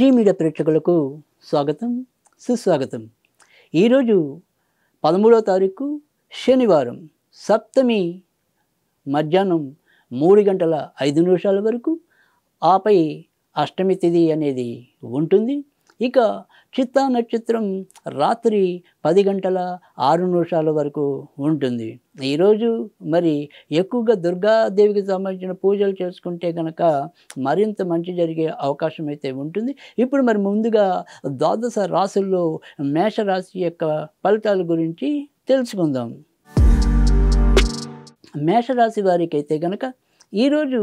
G media ప్రేక్షకులకు స్వాగతం సుస్వాగతం ఈరోజు పదమూడవ తారీఖు శనివారం సప్తమి మధ్యాహ్నం మూడు గంటల ఐదు నిమిషాల వరకు ఆపై అష్టమి తిథి అనేది ఉంటుంది ఇక చిత్తా నక్షత్రం రాత్రి పది గంటల ఆరు నిమిషాల వరకు ఉంటుంది ఈరోజు మరి ఎక్కువగా దుర్గాదేవికి సంబంధించిన పూజలు చేసుకుంటే కనుక మరింత మంచి జరిగే అవకాశం అయితే ఉంటుంది ఇప్పుడు మరి ముందుగా ద్వాదశ రాశుల్లో మేషరాశి యొక్క ఫలితాల గురించి తెలుసుకుందాం మేషరాశి వారికి అయితే కనుక ఈరోజు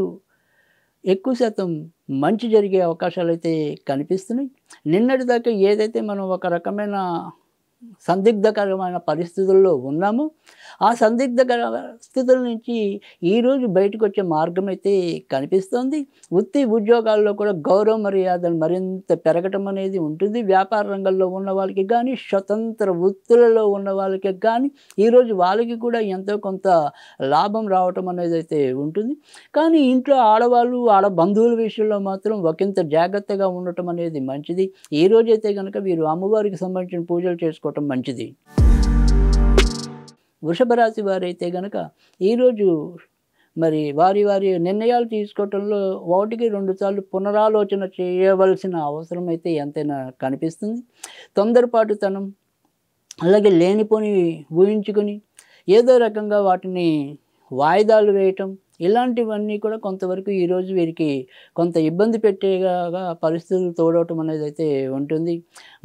ఎక్కువ శాతం మంచి జరిగే అవకాశాలు అయితే కనిపిస్తున్నాయి నిన్నటిదాకా ఏదైతే మనం ఒక రకమైన సందిగ్ధకరమైన పరిస్థితుల్లో ఉన్నాము ఆ సందిగ్ధకర స్థితుల నుంచి ఈరోజు బయటకు వచ్చే మార్గం అయితే కనిపిస్తోంది వృత్తి ఉద్యోగాల్లో కూడా గౌరవ మర్యాదలు మరింత పెరగటం అనేది ఉంటుంది వ్యాపార రంగంలో ఉన్న వాళ్ళకి కానీ స్వతంత్ర వృత్తులలో ఉన్న వాళ్ళకి కానీ ఈరోజు వాళ్ళకి కూడా ఎంతో కొంత లాభం రావటం అనేది అయితే ఉంటుంది కానీ ఇంట్లో ఆడవాళ్ళు ఆడ బంధువుల విషయంలో మాత్రం ఒకంత జాగ్రత్తగా ఉండటం అనేది మంచిది ఈరోజైతే కనుక వీరు అమ్మవారికి సంబంధించిన పూజలు చేసుకో చేసుకోవటం మంచిది వృషభ రాశి వారైతే గనక ఈరోజు మరి వారి వారి నిర్ణయాలు తీసుకోవటంలో ఒకటికి రెండు సార్లు పునరాలోచన చేయవలసిన అవసరం అయితే ఎంతైనా కనిపిస్తుంది తొందరపాటుతనం అలాగే లేనిపోని ఊహించుకొని ఏదో రకంగా వాటిని వాయిదాలు వేయటం ఇలాంటివన్నీ కూడా కొంతవరకు ఈరోజు వీరికి కొంత ఇబ్బంది పెట్టేగా పరిస్థితులు తోడవటం అనేది అయితే ఉంటుంది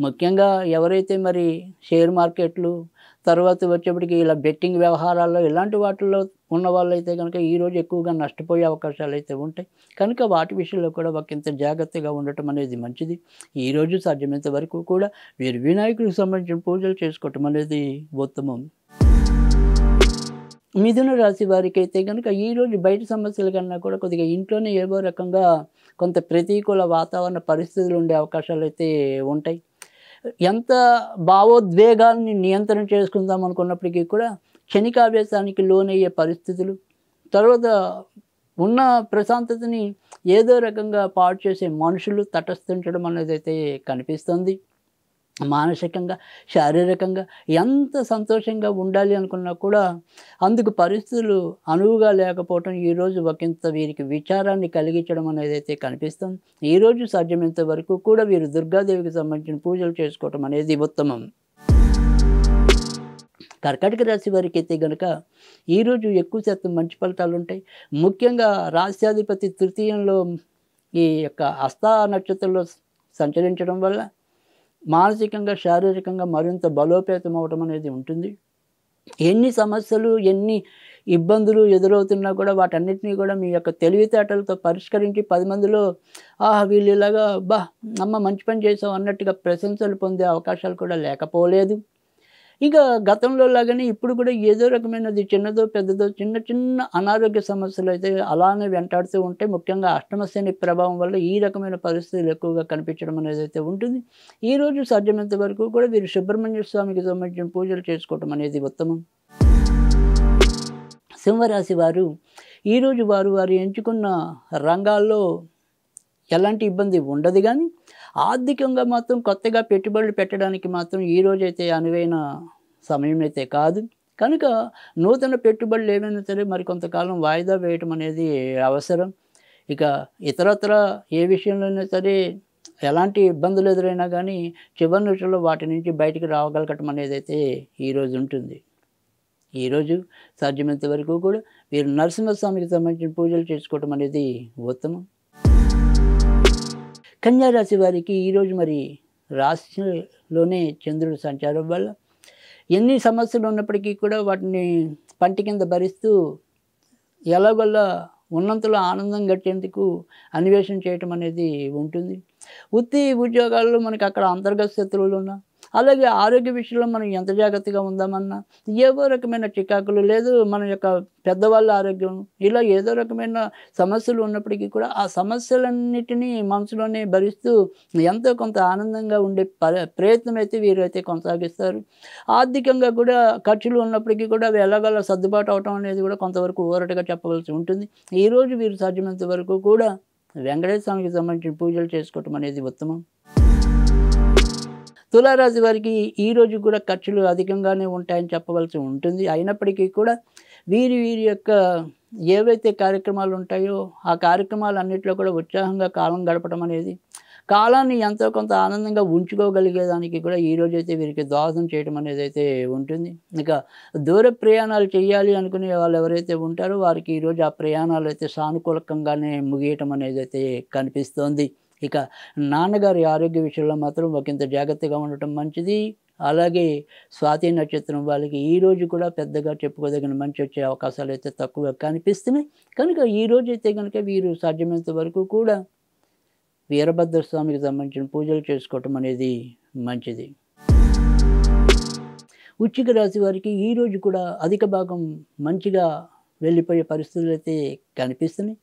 ముఖ్యంగా ఎవరైతే మరి షేర్ మార్కెట్లు తర్వాత వచ్చేప్పటికి ఇలా బెట్టింగ్ వ్యవహారాల్లో ఇలాంటి వాటిల్లో ఉన్న వాళ్ళైతే కనుక ఈరోజు ఎక్కువగా నష్టపోయే అవకాశాలు అయితే ఉంటాయి కనుక వాటి విషయంలో కూడా ఒకంత జాగ్రత్తగా ఉండటం అనేది మంచిది ఈరోజు సాధ్యమైనంత వరకు కూడా వీరు వినాయకుడికి సంబంధించిన పూజలు చేసుకోవటం అనేది ఉత్తమం మిథున రాశి వారికి అయితే కనుక ఈరోజు బయట సమస్యల కన్నా కూడా కొద్దిగా ఇంట్లోనే ఏవో రకంగా కొంత ప్రతికూల వాతావరణ పరిస్థితులు ఉండే అవకాశాలు అయితే ఉంటాయి ఎంత భావోద్వేగాల్ని నియంత్రణ చేసుకుందాం అనుకున్నప్పటికీ కూడా క్షణికావేశానికి లోనయ్యే పరిస్థితులు తర్వాత ఉన్న ప్రశాంతతని ఏదో రకంగా పాడు చేసే మనుషులు తటస్థించడం అనేది అయితే కనిపిస్తుంది మానసికంగా శారీరకంగా ఎంత సంతోషంగా ఉండాలి అనుకున్నా కూడా అందుకు పరిస్థితులు అనువుగా లేకపోవటం ఈరోజు ఒకంత వీరికి విచారాన్ని కలిగించడం అనేది అయితే కనిపిస్తుంది ఈరోజు సాధ్యమైనంత వరకు కూడా వీరు దుర్గాదేవికి సంబంధించిన పూజలు చేసుకోవటం అనేది ఉత్తమం కర్కాటక రాశి వారికి అయితే కనుక ఈరోజు ఎక్కువ శాతం మంచి ఫలితాలు ఉంటాయి ముఖ్యంగా రాశ్యాధిపతి తృతీయంలో ఈ యొక్క అస్తా నక్షత్రంలో సంచరించడం వల్ల మానసికంగా శారీరకంగా మరింత బలోపేతం అవటం అనేది ఉంటుంది ఎన్ని సమస్యలు ఎన్ని ఇబ్బందులు ఎదురవుతున్నా కూడా వాటన్నిటినీ కూడా మీ యొక్క తెలివితేటలతో పరిష్కరించి పది మందిలో ఆహా వీళ్ళు ఇలాగా బా అమ్మ మంచి పని చేసావు అన్నట్టుగా ప్రశంసలు పొందే అవకాశాలు కూడా లేకపోలేదు ఇక గతంలో లాగానే ఇప్పుడు కూడా ఏదో రకమైనది చిన్నదో పెద్దదో చిన్న చిన్న అనారోగ్య సమస్యలు అయితే అలానే వెంటాడుతూ ఉంటే ముఖ్యంగా అష్టమశ్రేణి ప్రభావం వల్ల ఈ రకమైన పరిస్థితులు ఎక్కువగా కనిపించడం అనేది అయితే ఉంటుంది ఈరోజు సాధ్యమైనంత వరకు కూడా వీరు సుబ్రహ్మణ్య స్వామికి సంబంధించిన పూజలు చేసుకోవటం అనేది ఉత్తమం సింహరాశి వారు ఈరోజు వారు వారు ఎంచుకున్న రంగాల్లో ఎలాంటి ఇబ్బంది ఉండదు కానీ ఆర్థికంగా మాత్రం కొత్తగా పెట్టుబడులు పెట్టడానికి మాత్రం ఈరోజైతే అనువైన సమయం అయితే కాదు కనుక నూతన పెట్టుబడులు ఏమైనా సరే మరి కొంతకాలం వాయిదా వేయటం అనేది అవసరం ఇక ఇతరత్ర ఏ విషయంలోనే సరే ఎలాంటి ఇబ్బందులు ఎదురైనా కానీ చివరి నిమిషంలో వాటి నుంచి బయటికి రావగలగటం అనేది అయితే ఈరోజు ఉంటుంది ఈరోజు సాధ్యమైనంత వరకు కూడా వీరు నరసింహస్వామికి సంబంధించిన పూజలు చేసుకోవటం అనేది ఉత్తమం కన్యారాశి వారికి ఈరోజు మరి రాశిలోనే చంద్రుడు సంచారం వల్ల ఎన్ని సమస్యలు ఉన్నప్పటికీ కూడా వాటిని పంటి కింద భరిస్తూ ఎలాగొల్లా ఉన్నంతలో ఆనందం గట్టేందుకు అన్వేషణ చేయటం అనేది ఉంటుంది వృత్తి ఉద్యోగాల్లో మనకి అక్కడ అంతర్గత శత్రువులు ఉన్నా అలాగే ఆరోగ్య విషయంలో మనం ఎంత జాగ్రత్తగా ఉందామన్నా ఏవో రకమైన చికాకులు లేదు మన యొక్క పెద్దవాళ్ళ ఆరోగ్యం ఇలా ఏదో రకమైన సమస్యలు ఉన్నప్పటికీ కూడా ఆ సమస్యలన్నిటినీ మనసులోనే భరిస్తూ ఎంతో కొంత ఆనందంగా ఉండే ప్రయత్నం అయితే వీరైతే కొనసాగిస్తారు ఆర్థికంగా కూడా ఖర్చులు ఉన్నప్పటికీ కూడా అవి సర్దుబాటు అవటం అనేది కూడా కొంతవరకు ఓరటగా చెప్పవలసి ఉంటుంది ఈరోజు వీరు సాధ్యమైనంత వరకు కూడా వెంకటేశ్వరానికి సంబంధించిన పూజలు చేసుకోవటం అనేది ఉత్తమం తులారాశి వారికి ఈరోజు కూడా ఖర్చులు అధికంగానే ఉంటాయని చెప్పవలసి ఉంటుంది అయినప్పటికీ కూడా వీరి వీరి యొక్క ఏవైతే కార్యక్రమాలు ఉంటాయో ఆ కార్యక్రమాలు అన్నింటిలో కూడా ఉత్సాహంగా కాలం గడపడం అనేది కాలాన్ని ఎంతో కొంత ఆనందంగా ఉంచుకోగలిగేదానికి కూడా ఈరోజు అయితే వీరికి దోహదం చేయడం అనేది అయితే ఉంటుంది ఇంకా దూర ప్రయాణాలు చేయాలి అనుకునే వాళ్ళు ఎవరైతే ఉంటారో వారికి ఈరోజు ఆ ప్రయాణాలు అయితే సానుకూలకంగానే ముగియటం అనేది అయితే కనిపిస్తోంది ఇక నాన్నగారి ఆరోగ్య విషయంలో మాత్రం ఒకంత జాగ్రత్తగా ఉండటం మంచిది అలాగే స్వాతి నక్షత్రం వాళ్ళకి ఈరోజు కూడా పెద్దగా చెప్పుకోదగిన మంచి వచ్చే అవకాశాలు అయితే తక్కువగా కనిపిస్తున్నాయి కనుక ఈరోజు అయితే కనుక వీరు సాధ్యమైనంత వరకు కూడా వీరభద్ర స్వామికి సంబంధించిన పూజలు చేసుకోవటం అనేది మంచిది ఉచ్చిక రాశి వారికి ఈరోజు కూడా అధిక భాగం మంచిగా వెళ్ళిపోయే పరిస్థితులు అయితే కనిపిస్తున్నాయి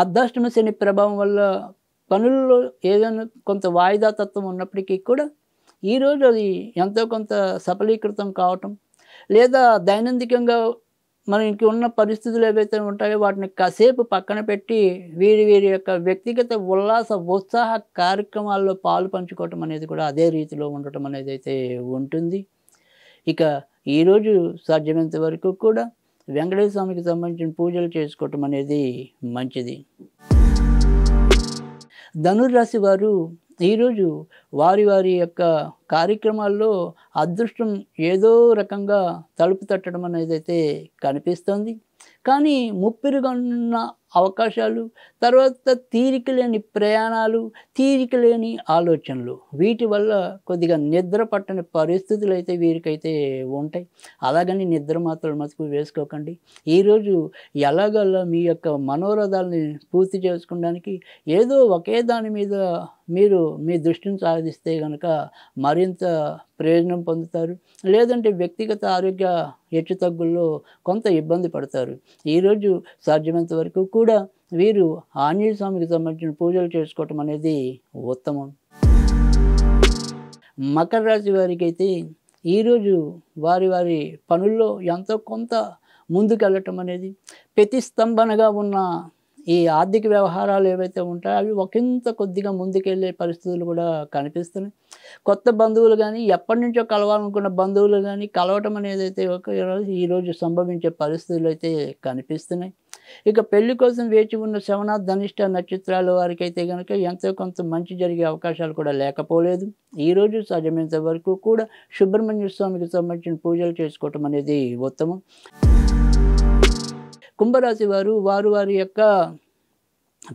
అర్ధాష్టమ శని ప్రభావం వల్ల పనుల్లో ఏదైనా కొంత వాయిదా తత్వం ఉన్నప్పటికీ కూడా ఈరోజు అది ఎంతో కొంత సఫలీకృతం కావటం లేదా దైనందికంగా మనకి ఉన్న పరిస్థితులు ఏవైతే ఉంటాయో వాటిని కాసేపు పక్కన పెట్టి వీరి వీరి యొక్క వ్యక్తిగత ఉల్లాస ఉత్సాహ కార్యక్రమాల్లో పాలు పంచుకోవటం అనేది కూడా అదే రీతిలో ఉండటం అనేది అయితే ఉంటుంది ఇక ఈరోజు సాధ్యమైనంత వరకు కూడా వెంకటేశ్వర స్వామికి సంబంధించిన పూజలు చేసుకోవటం అనేది మంచిది ధనుర్రాశి వారు ఈరోజు వారి వారి యొక్క కార్యక్రమాల్లో అదృష్టం ఏదో రకంగా తలుపు తట్టడం అనేది అయితే కనిపిస్తోంది కానీ ఉన్న అవకాశాలు తర్వాత తీరిక లేని ప్రయాణాలు తీరిక లేని ఆలోచనలు వీటి వల్ల కొద్దిగా నిద్ర పట్టని పరిస్థితులు అయితే వీరికైతే ఉంటాయి అలాగని నిద్ర మాత్రం మతుకు వేసుకోకండి ఈరోజు ఎలాగల్లా మీ యొక్క మనోరథాలని పూర్తి చేసుకోవడానికి ఏదో ఒకే దాని మీద మీరు మీ దృష్టిని సాధిస్తే కనుక మరింత ప్రయోజనం పొందుతారు లేదంటే వ్యక్తిగత ఆరోగ్య హెచ్చు తగ్గుల్లో కొంత ఇబ్బంది పడతారు ఈరోజు సాధ్యమైనంత వరకు కూడా వీరు ఆంజనేయ స్వామికి సంబంధించిన పూజలు చేసుకోవటం అనేది ఉత్తమం మకర రాశి వారికి అయితే ఈరోజు వారి వారి పనుల్లో ఎంతో కొంత ముందుకెళ్ళటం అనేది ప్రతి స్తంభనగా ఉన్న ఈ ఆర్థిక వ్యవహారాలు ఏవైతే ఉంటాయో అవి ఒకంత కొద్దిగా ముందుకెళ్ళే పరిస్థితులు కూడా కనిపిస్తున్నాయి కొత్త బంధువులు కానీ ఎప్పటి నుంచో కలవాలనుకున్న బంధువులు కానీ కలవటం అనేది అయితే ఒక ఈరోజు సంభవించే పరిస్థితులు అయితే కనిపిస్తున్నాయి ఇక పెళ్లి కోసం వేచి ఉన్న శవనాథ్ ధనిష్ట నక్షత్రాల వారికి అయితే కనుక ఎంతో కొంత మంచి జరిగే అవకాశాలు కూడా లేకపోలేదు ఈరోజు సాధ్యమైనంత వరకు కూడా సుబ్రహ్మణ్య స్వామికి సంబంధించిన పూజలు చేసుకోవటం అనేది ఉత్తమం కుంభరాశి వారు వారు వారి యొక్క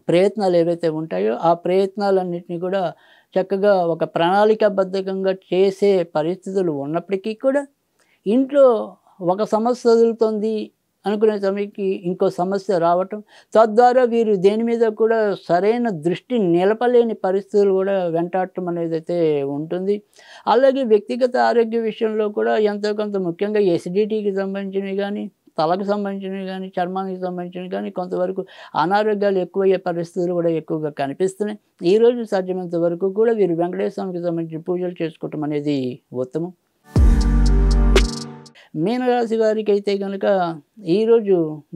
ప్రయత్నాలు ఏవైతే ఉంటాయో ఆ ప్రయత్నాలన్నింటినీ కూడా చక్కగా ఒక ప్రణాళికాబద్ధకంగా చేసే పరిస్థితులు ఉన్నప్పటికీ కూడా ఇంట్లో ఒక సమస్య వదులుతుంది అనుకునే సమయకి ఇంకో సమస్య రావటం తద్వారా వీరు దేని మీద కూడా సరైన దృష్టి నిలపలేని పరిస్థితులు కూడా వెంటాడటం అనేది అయితే ఉంటుంది అలాగే వ్యక్తిగత ఆరోగ్య విషయంలో కూడా ఎంతో కొంత ముఖ్యంగా ఎసిడిటీకి సంబంధించినవి కానీ తలకు సంబంధించినవి కానీ చర్మానికి సంబంధించినవి కానీ కొంతవరకు అనారోగ్యాలు ఎక్కువయ్యే పరిస్థితులు కూడా ఎక్కువగా కనిపిస్తున్నాయి ఈరోజు సాధ్యమైనంత వరకు కూడా వీరు వెంకటేశ్వర స్వామికి సంబంధించిన పూజలు చేసుకోవటం అనేది ఉత్తమం మీనరాశి వారికి అయితే కనుక ఈరోజు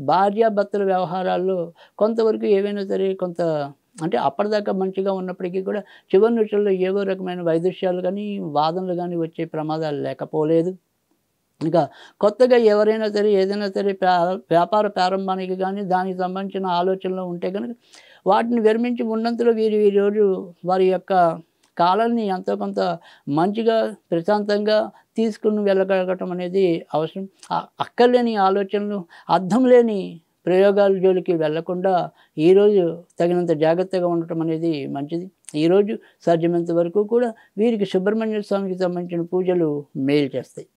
భార్యాభర్తల వ్యవహారాల్లో కొంతవరకు ఏవైనా సరే కొంత అంటే అప్పటిదాకా మంచిగా ఉన్నప్పటికీ కూడా చివరి నిమిషంలో ఏవో రకమైన వైదృశ్యాలు కానీ వాదనలు కానీ వచ్చే ప్రమాదాలు లేకపోలేదు ఇంకా కొత్తగా ఎవరైనా సరే ఏదైనా సరే వ్యాపార ప్రారంభానికి కానీ దానికి సంబంధించిన ఆలోచనలు ఉంటే కనుక వాటిని విరమించి ఉన్నంతలో వీరు ఈరోజు వారి యొక్క కాలాన్ని ఎంతో కొంత మంచిగా ప్రశాంతంగా తీసుకుని వెళ్ళగలగటం అనేది అవసరం అక్కర్లేని ఆలోచనలు అర్థం లేని ప్రయోగాల జోలికి వెళ్లకుండా ఈరోజు తగినంత జాగ్రత్తగా ఉండటం అనేది మంచిది ఈరోజు సాధ్యమైనంత వరకు కూడా వీరికి సుబ్రహ్మణ్య స్వామికి సంబంధించిన పూజలు మేలు చేస్తాయి